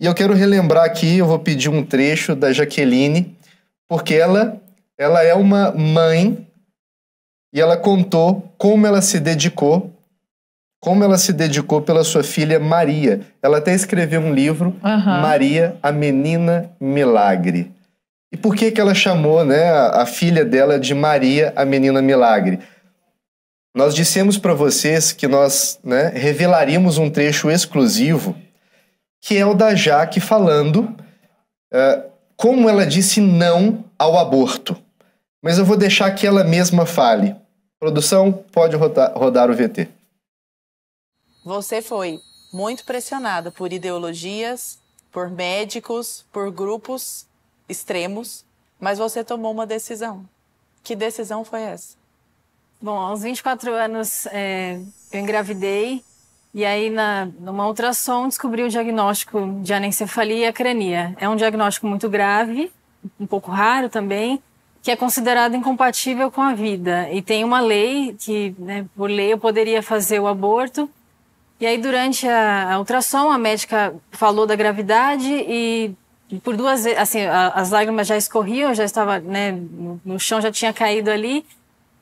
E eu quero relembrar aqui, eu vou pedir um trecho da Jaqueline, porque ela, ela é uma mãe e ela contou como ela se dedicou, como ela se dedicou pela sua filha Maria. Ela até escreveu um livro, uhum. Maria, a Menina Milagre. E por que, que ela chamou né, a, a filha dela de Maria, a Menina Milagre? Nós dissemos para vocês que nós né, revelaríamos um trecho exclusivo que é o da Jaque falando uh, como ela disse não ao aborto. Mas eu vou deixar que ela mesma fale. Produção, pode rodar, rodar o VT. Você foi muito pressionada por ideologias, por médicos, por grupos extremos, mas você tomou uma decisão. Que decisão foi essa? Bom, aos 24 anos é, eu engravidei e aí, na, numa ultrassom, descobri o diagnóstico de anencefalia e crania. É um diagnóstico muito grave, um pouco raro também, que é considerado incompatível com a vida. E tem uma lei que, né, por lei, eu poderia fazer o aborto. E aí, durante a, a ultrassom, a médica falou da gravidade e por duas vezes, assim, a, as lágrimas já escorriam, já estava, né, no chão já tinha caído ali.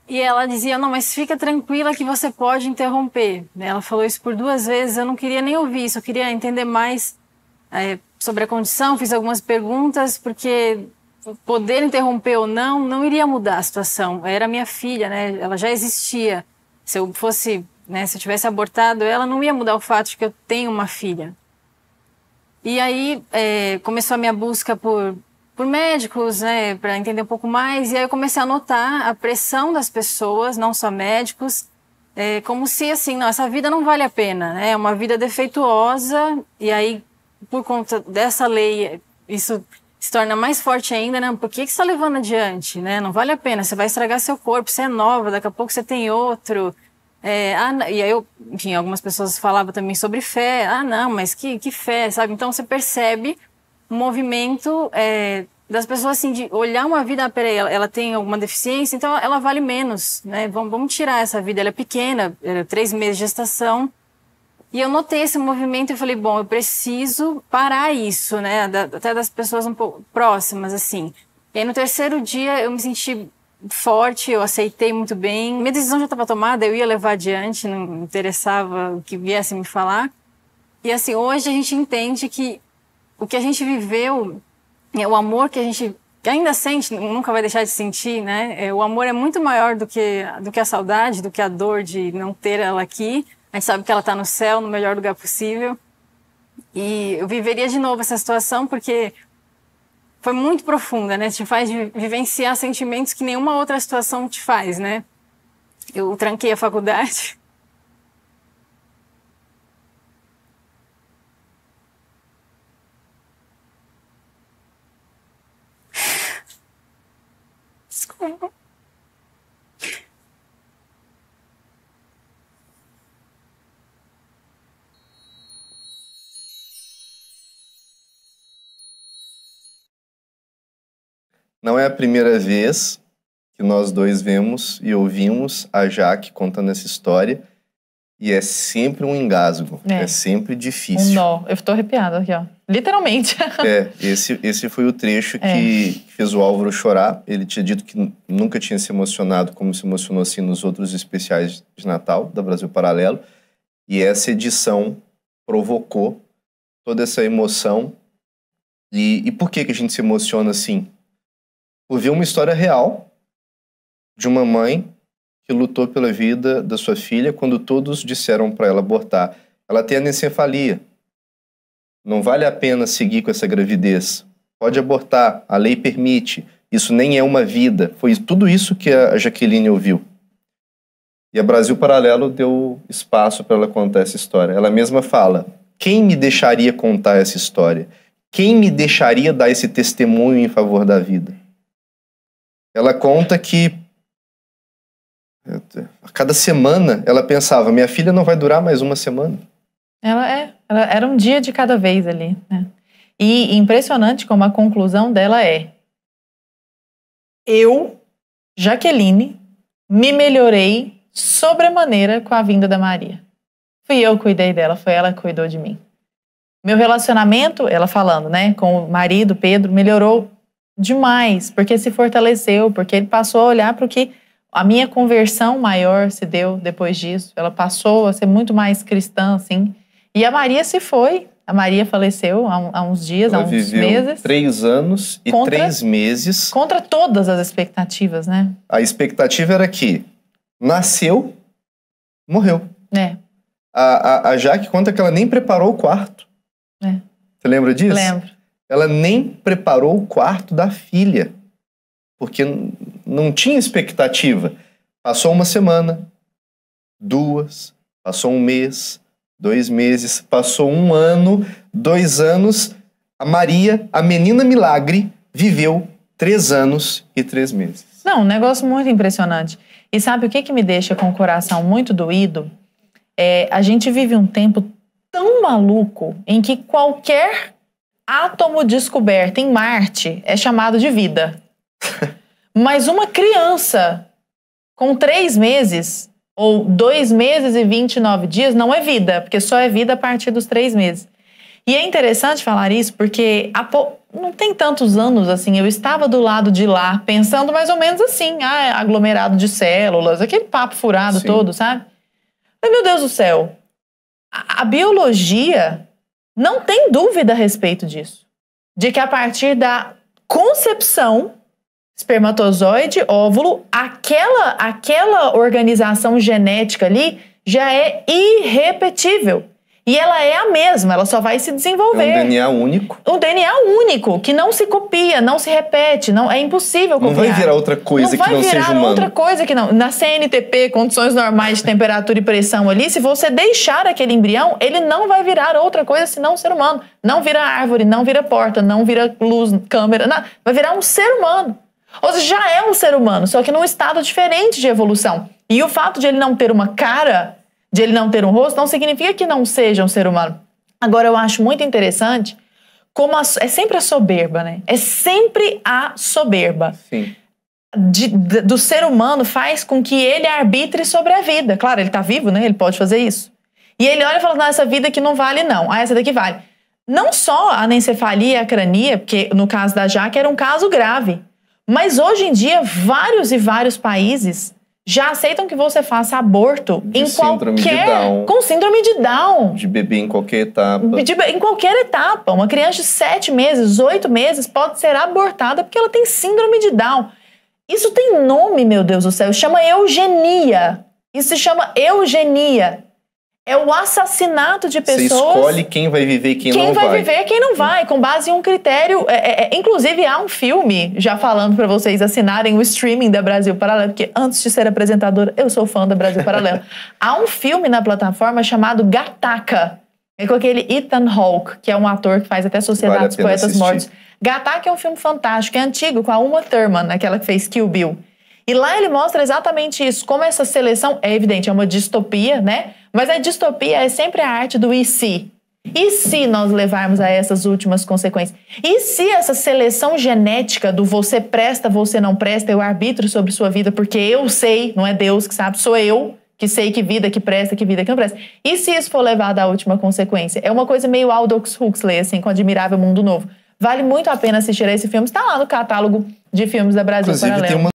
E ela dizia: Não, mas fica tranquila que você pode interromper. Né? Ela falou isso por duas vezes. Eu não queria nem ouvir isso, eu queria entender mais é, sobre a condição. Fiz algumas perguntas, porque poder interromper ou não não iria mudar a situação. Era minha filha, né? Ela já existia. Se eu fosse, né, se eu tivesse abortado ela, não ia mudar o fato de que eu tenho uma filha. E aí é, começou a minha busca por por médicos, né, para entender um pouco mais. E aí eu comecei a notar a pressão das pessoas, não só médicos, é, como se assim, não, essa vida não vale a pena, né? É uma vida defeituosa. E aí, por conta dessa lei, isso se torna mais forte ainda, né? Por que, que você está levando adiante, né? Não vale a pena, você vai estragar seu corpo, você é nova, daqui a pouco você tem outro. É, ah, e aí eu, enfim, algumas pessoas falavam também sobre fé. Ah, não, mas que, que fé, sabe? Então você percebe movimento é, das pessoas assim de olhar uma vida, ah, para ela, ela, tem alguma deficiência, então ela vale menos, né? Vamos, vamos tirar essa vida, ela é pequena, era três meses de gestação. E eu notei esse movimento e falei, bom, eu preciso parar isso, né? Da, até das pessoas um pouco próximas, assim. E aí no terceiro dia eu me senti forte, eu aceitei muito bem. Minha decisão já estava tomada, eu ia levar adiante, não interessava o que viesse me falar. E assim, hoje a gente entende que o que a gente viveu, é, o amor que a gente ainda sente, nunca vai deixar de sentir, né? É, o amor é muito maior do que, do que a saudade, do que a dor de não ter ela aqui. A gente sabe que ela está no céu, no melhor lugar possível. E eu viveria de novo essa situação porque foi muito profunda, né? Te faz vivenciar sentimentos que nenhuma outra situação te faz, né? Eu tranquei a faculdade desculpa. Não é a primeira vez que nós dois vemos e ouvimos a Jaque contando essa história e é sempre um engasgo, é, é sempre difícil. Um nó. Eu estou arrepiada aqui, ó. Literalmente. é, esse, esse foi o trecho é. que fez o Álvaro chorar. Ele tinha dito que nunca tinha se emocionado como se emocionou assim nos outros especiais de Natal, da Brasil Paralelo. E essa edição provocou toda essa emoção. E, e por que, que a gente se emociona assim? Por ver uma história real de uma mãe que lutou pela vida da sua filha quando todos disseram para ela abortar. Ela tem anencefalia. Não vale a pena seguir com essa gravidez. Pode abortar, a lei permite. Isso nem é uma vida. Foi tudo isso que a Jaqueline ouviu. E a Brasil Paralelo deu espaço para ela contar essa história. Ela mesma fala: quem me deixaria contar essa história? Quem me deixaria dar esse testemunho em favor da vida? Ela conta que a é, cada semana ela pensava: minha filha não vai durar mais uma semana. Ela é, ela era um dia de cada vez ali. Né? E impressionante como a conclusão dela é: eu, Jaqueline, me melhorei sobremaneira com a vinda da Maria. Fui eu que cuidei dela, foi ela que cuidou de mim. Meu relacionamento, ela falando, né, com o marido, Pedro, melhorou demais, porque se fortaleceu, porque ele passou a olhar para o que a minha conversão maior se deu depois disso. Ela passou a ser muito mais cristã, assim. E a Maria se foi. A Maria faleceu há, há uns dias, Ela há uns meses. Três anos e contra, três meses. Contra todas as expectativas, né? A expectativa era que nasceu, morreu. É. A, a, a Jaque conta que ela nem preparou o quarto. É. Você lembra disso? Lembro. Ela nem preparou o quarto da filha. Porque não tinha expectativa. Passou uma semana, duas, passou um mês, dois meses, passou um ano, dois anos. A Maria, a menina milagre, viveu três anos e três meses. Não, um negócio muito impressionante. E sabe o que, que me deixa com o coração muito doído? É, a gente vive um tempo tão maluco em que qualquer átomo descoberto em Marte é chamado de vida. Mas uma criança com três meses ou dois meses e 29 dias não é vida, porque só é vida a partir dos três meses. E é interessante falar isso porque não tem tantos anos assim. Eu estava do lado de lá pensando mais ou menos assim: ah, é aglomerado de células, aquele papo furado Sim. todo, sabe? Mas, meu Deus do céu, a, a biologia não tem dúvida a respeito disso. De que a partir da concepção espermatozoide, óvulo, aquela aquela organização genética ali já é irrepetível. E ela é a mesma, ela só vai se desenvolver. É um DNA único. Um DNA único, que não se copia, não se repete, não é impossível copiar. Não vai virar outra coisa não que não seja humano. Não vai virar outra coisa que não. Na CNTP, condições normais de temperatura e pressão ali, se você deixar aquele embrião, ele não vai virar outra coisa senão um ser humano. Não vira árvore, não vira porta, não vira luz, câmera, não. vai virar um ser humano. Ou seja, já é um ser humano, só que num estado diferente de evolução. E o fato de ele não ter uma cara, de ele não ter um rosto, não significa que não seja um ser humano. Agora, eu acho muito interessante como a, é sempre a soberba, né? É sempre a soberba. Sim. De, de, do ser humano faz com que ele arbitre sobre a vida. Claro, ele está vivo, né? Ele pode fazer isso. E ele olha e fala: não, essa vida aqui não vale, não. Ah, essa daqui vale. Não só a anencefalia e a crania, porque no caso da Jaque era um caso grave. Mas hoje em dia, vários e vários países já aceitam que você faça aborto de em qualquer. De Down, com síndrome de Down. De bebê em qualquer etapa. De, em qualquer etapa. Uma criança de 7 meses, 8 meses pode ser abortada porque ela tem síndrome de Down. Isso tem nome, meu Deus do céu. Chama eugenia. Isso se chama eugenia. É o assassinato de pessoas. Você escolhe quem vai viver e quem, quem não vai. Quem vai viver e quem não vai, com base em um critério. É, é, é inclusive, há um filme, já falando para vocês assinarem o streaming da Brasil Paralelo, porque antes de ser apresentadora, eu sou fã da Brasil Paralelo. há um filme na plataforma chamado Gataca. É com aquele Ethan Hawke, que é um ator que faz até Sociedade vale dos Poetas assistir. Mortos. Gataca é um filme fantástico, é antigo, com a Uma Thurman, aquela que fez Kill Bill. E lá ele mostra exatamente isso, como essa seleção é evidente, é uma distopia, né? Mas a distopia é sempre a arte do e se. E se nós levarmos a essas últimas consequências? E se essa seleção genética do você presta, você não presta, eu arbitro sobre sua vida porque eu sei, não é Deus que sabe, sou eu que sei que vida que presta, que vida que não presta. E se isso for levado à última consequência? É uma coisa meio Aldous Huxley, assim, com Admirável Mundo Novo. Vale muito a pena assistir a esse filme. Está lá no catálogo de filmes da Brasil Inclusive, Paralelo.